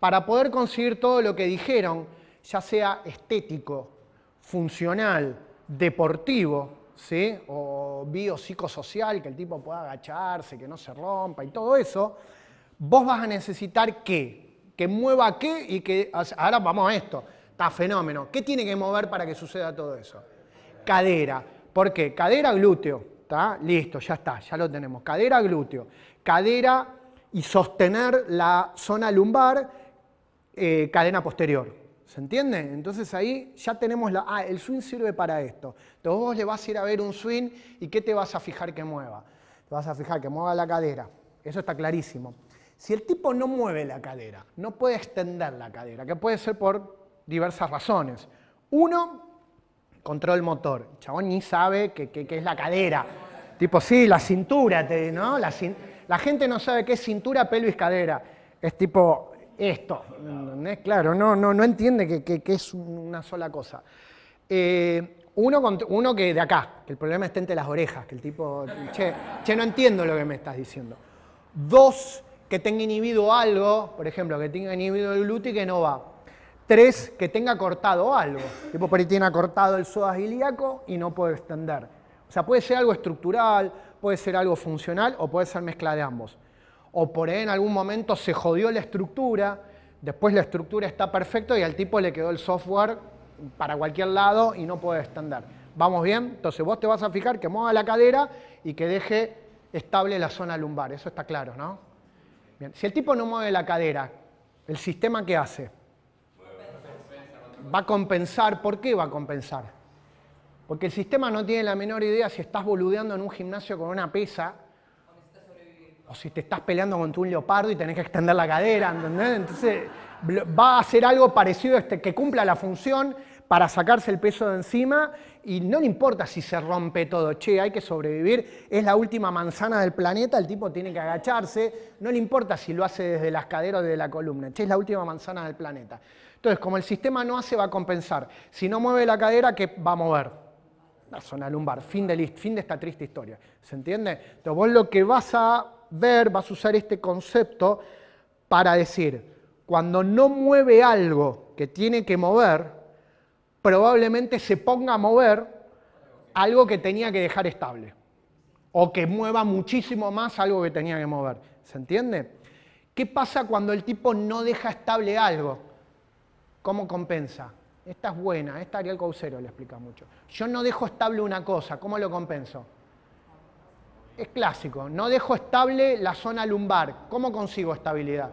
para poder conseguir todo lo que dijeron, ya sea estético, funcional, deportivo, ¿sí? o biopsicosocial, que el tipo pueda agacharse, que no se rompa y todo eso, vos vas a necesitar qué, que mueva qué y que... Ahora vamos a esto, está fenómeno. ¿Qué tiene que mover para que suceda todo eso? Cadera. ¿Por qué? Cadera, glúteo. Listo, ya está, ya lo tenemos. Cadera, glúteo. Cadera y sostener la zona lumbar eh, cadena posterior. ¿Se entiende? Entonces ahí ya tenemos la... Ah, el swing sirve para esto. Entonces vos le vas a ir a ver un swing y ¿qué te vas a fijar que mueva? Te vas a fijar que mueva la cadera. Eso está clarísimo. Si el tipo no mueve la cadera, no puede extender la cadera, que puede ser por diversas razones. Uno, control motor. El chabón ni sabe qué es la cadera. Tipo, sí, la cintura, ¿no? La, la gente no sabe qué es cintura, pelvis, cadera. Es tipo, esto. Claro, no, no, no entiende que, es una sola cosa. Eh, uno, uno que de acá, que el problema esté entre las orejas, que el tipo, che, che, no entiendo lo que me estás diciendo. Dos, que tenga inhibido algo, por ejemplo, que tenga inhibido el glúteo y que no va. Tres, que tenga cortado algo. Tipo, por ahí tiene cortado el sodas ilíaco y no puede extender. O sea, puede ser algo estructural, puede ser algo funcional o puede ser mezcla de ambos o por ahí en algún momento se jodió la estructura, después la estructura está perfecta y al tipo le quedó el software para cualquier lado y no puede extender. ¿Vamos bien? Entonces vos te vas a fijar que mueva la cadera y que deje estable la zona lumbar, eso está claro, ¿no? Bien. Si el tipo no mueve la cadera, ¿el sistema qué hace? Va a compensar, ¿por qué va a compensar? Porque el sistema no tiene la menor idea si estás boludeando en un gimnasio con una pesa o si te estás peleando contra un leopardo y tenés que extender la cadera, ¿entendés? Entonces va a hacer algo parecido este, que cumpla la función para sacarse el peso de encima y no le importa si se rompe todo, che, hay que sobrevivir, es la última manzana del planeta, el tipo tiene que agacharse, no le importa si lo hace desde las caderas o desde la columna, che, es la última manzana del planeta. Entonces, como el sistema no hace, va a compensar. Si no mueve la cadera, ¿qué va a mover? La zona lumbar, fin de, fin de esta triste historia, ¿se entiende? Entonces vos lo que vas a ver, vas a usar este concepto para decir, cuando no mueve algo que tiene que mover, probablemente se ponga a mover algo que tenía que dejar estable. O que mueva muchísimo más algo que tenía que mover. ¿Se entiende? ¿Qué pasa cuando el tipo no deja estable algo? ¿Cómo compensa? Esta es buena, esta Ariel Caucero le explica mucho. Yo no dejo estable una cosa, ¿cómo lo compenso? es clásico, no dejo estable la zona lumbar. ¿Cómo consigo estabilidad?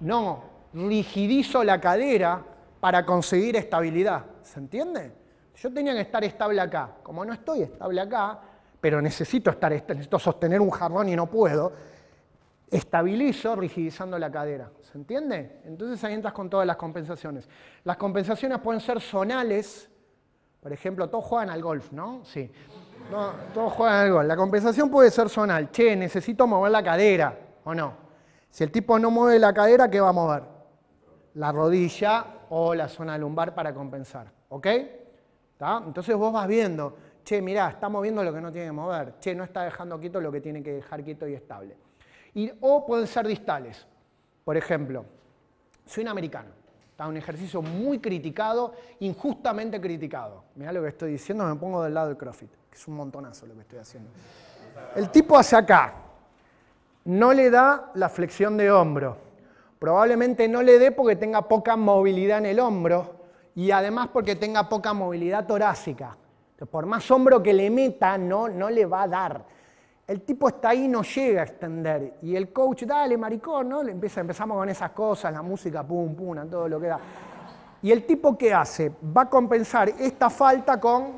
No, rigidizo la cadera para conseguir estabilidad. ¿Se entiende? Yo tenía que estar estable acá. Como no estoy estable acá, pero necesito estar necesito sostener un jarrón y no puedo, estabilizo rigidizando la cadera. ¿Se entiende? Entonces ahí entras con todas las compensaciones. Las compensaciones pueden ser zonales, por ejemplo, todos juegan al golf, ¿no? Sí. todos juegan al golf. La compensación puede ser zonal. Che, necesito mover la cadera, ¿o no? Si el tipo no mueve la cadera, ¿qué va a mover? La rodilla o la zona lumbar para compensar, ¿ok? Entonces vos vas viendo, che, mirá, está moviendo lo que no tiene que mover, che, no está dejando quieto lo que tiene que dejar quieto y estable. Y, o pueden ser distales. Por ejemplo, soy un americano, un ejercicio muy criticado, injustamente criticado. Mirá lo que estoy diciendo, me pongo del lado de Crawford. que es un montonazo lo que estoy haciendo. El tipo hacia acá, no le da la flexión de hombro. Probablemente no le dé porque tenga poca movilidad en el hombro y además porque tenga poca movilidad torácica. por más hombro que le meta, no, no le va a dar el tipo está ahí, no llega a extender. Y el coach, dale, maricón, ¿no? Le empieza, empezamos con esas cosas, la música, pum, pum, todo lo que da. Y el tipo, ¿qué hace? Va a compensar esta falta con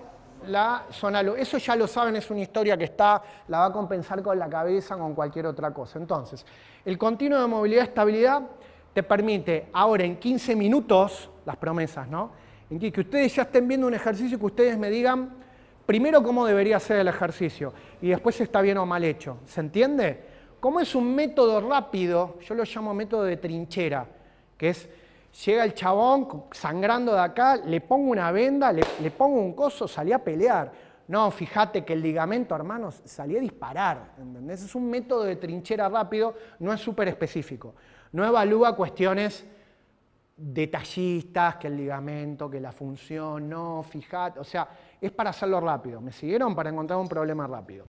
la zona. Eso ya lo saben, es una historia que está, la va a compensar con la cabeza, con cualquier otra cosa. Entonces, el continuo de movilidad y estabilidad te permite ahora en 15 minutos, las promesas, ¿no? En que ustedes ya estén viendo un ejercicio y que ustedes me digan, primero cómo debería ser el ejercicio y después si está bien o mal hecho. ¿Se entiende? Como es un método rápido, yo lo llamo método de trinchera, que es llega el chabón sangrando de acá, le pongo una venda, le, pongo un coso, salí a pelear. No, fíjate que el ligamento, hermanos, salí a disparar. ¿entendés? Es un método de trinchera rápido, no es súper específico. No evalúa cuestiones detallistas, que el ligamento, que la función, no, fijate, o sea, es para hacerlo rápido. ¿Me siguieron? Para encontrar un problema rápido.